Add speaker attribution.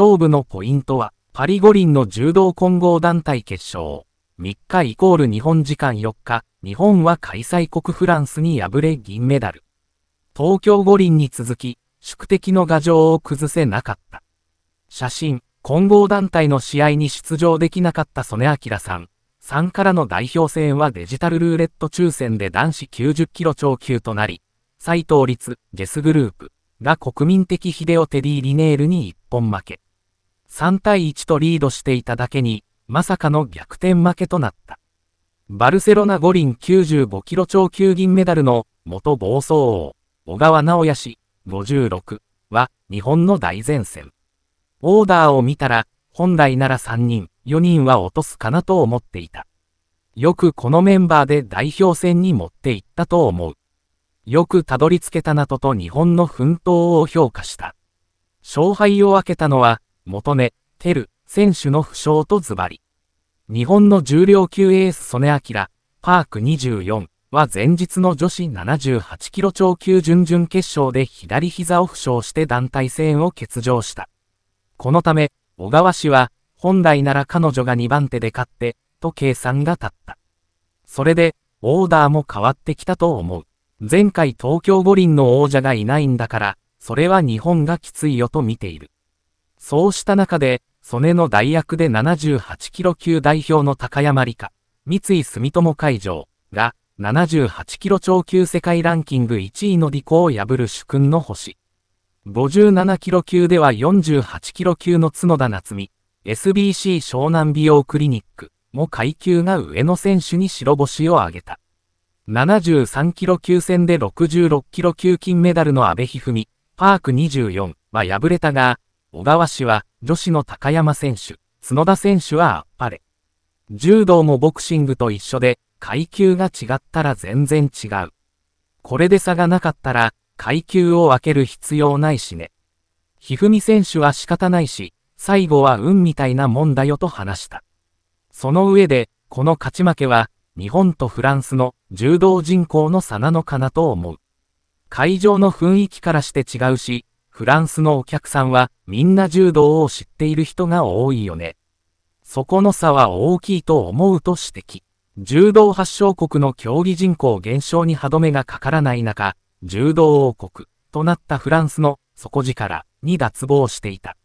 Speaker 1: 勝負のポイントは、パリ五輪の柔道混合団体決勝。3日イコール日本時間4日、日本は開催国フランスに敗れ銀メダル。東京五輪に続き、宿敵の牙城を崩せなかった。写真、混合団体の試合に出場できなかった曽根明さん。3からの代表戦はデジタルルーレット抽選で男子90キロ超級となり、斎藤律、ゲスグループが国民的ヒデオテディ・リネールに一本負け。3対1とリードしていただけに、まさかの逆転負けとなった。バルセロナ五輪95キロ超級銀メダルの元暴走王、小川直也氏56は日本の大前線。オーダーを見たら、本来なら3人、4人は落とすかなと思っていた。よくこのメンバーで代表戦に持っていったと思う。よくたどり着けたなとと日本の奮闘を評価した。勝敗を分けたのは、元根、テル、選手の負傷とズバリ。日本の重量級エース曽根明、パーク24は前日の女子78キロ超級準々決勝で左膝を負傷して団体戦を欠場した。このため、小川氏は、本来なら彼女が2番手で勝って、と計算が立った。それで、オーダーも変わってきたと思う。前回東京五輪の王者がいないんだから、それは日本がきついよと見ている。そうした中で、曽根の代役で78キロ級代表の高山理香、三井住友会場が78キロ超級世界ランキング1位の理コを破る主君の星。57キロ級では48キロ級の角田夏美、SBC 湘南美容クリニックも階級が上野選手に白星を挙げた。73キロ級戦で66キロ級金メダルの阿部一二三、パーク24は敗れたが、小川氏は女子の高山選手、角田選手はあっぱれ。柔道もボクシングと一緒で階級が違ったら全然違う。これで差がなかったら階級を分ける必要ないしね。ひふみ選手は仕方ないし、最後は運みたいなもんだよと話した。その上で、この勝ち負けは、日本とフランスの柔道人口の差なのかなと思う。会場の雰囲気からして違うし、フランスのお客さんはみんな柔道を知っている人が多いよね。そこの差は大きいと思うと指摘。柔道発祥国の競技人口減少に歯止めがかからない中、柔道王国となったフランスの底力に脱帽していた。